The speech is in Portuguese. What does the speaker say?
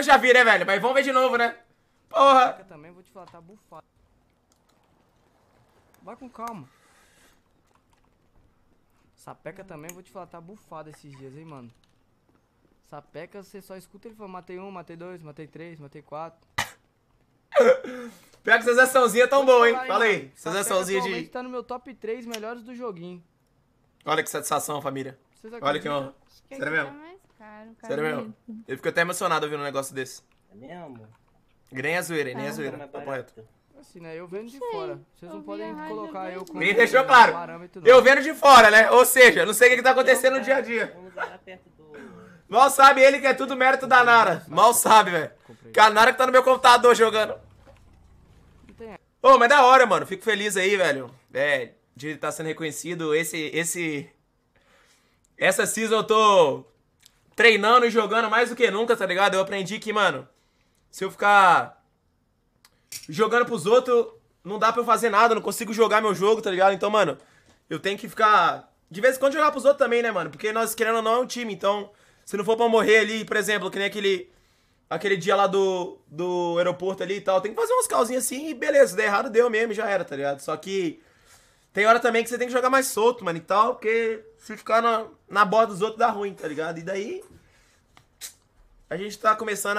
Eu já vi, né, velho? Mas vamos ver de novo, né? Porra. Eu também vou te falar, tá bufado. Vai com calma. Sapeca também, vou te falar, tá bufado esses dias, hein, mano. Sapeca, você só escuta ele falando, matei um, matei dois, matei três, matei quatro. Pior que sensaçãozinha é tão boa, hein? Fala aí, mano. sensaçãozinha de... tá no meu top 3 melhores do joguinho. Olha que satisfação, família. Olha que honra. Sério mesmo? Cara, cara Sério mesmo. Eu fico até emocionado ouvindo um negócio desse. É mesmo? Nem a é zoeira, nem é a zoeira. Tá correto. Assim, né? Eu vendo de sei. fora. Vocês eu não podem colocar eu, com. como. Nem deixou claro. Eu vendo de fora, né? Ou seja, não sei o que, que tá acontecendo no dia a dia. Mal sabe ele que é tudo mérito da Nara. Mal sabe, velho. Que a Nara que tá no meu computador jogando. Ô, oh, mas é da hora, mano. Fico feliz aí, velho. É, de estar tá sendo reconhecido. Esse. esse Essa season eu tô treinando e jogando mais do que nunca, tá ligado? Eu aprendi que, mano, se eu ficar jogando pros outros, não dá pra eu fazer nada, não consigo jogar meu jogo, tá ligado? Então, mano, eu tenho que ficar. De vez em quando jogar pros outros também, né, mano? Porque nós, querendo ou não, é um time, então. Se não for pra morrer ali, por exemplo, que nem aquele. Aquele dia lá do, do aeroporto ali e tal, tem que fazer umas calzinhas assim e beleza, se der errado, deu mesmo, já era, tá ligado? Só que tem hora também que você tem que jogar mais solto, mano, e tal, porque se ficar na, na borda dos outros dá ruim, tá ligado? E daí. A gente tá começando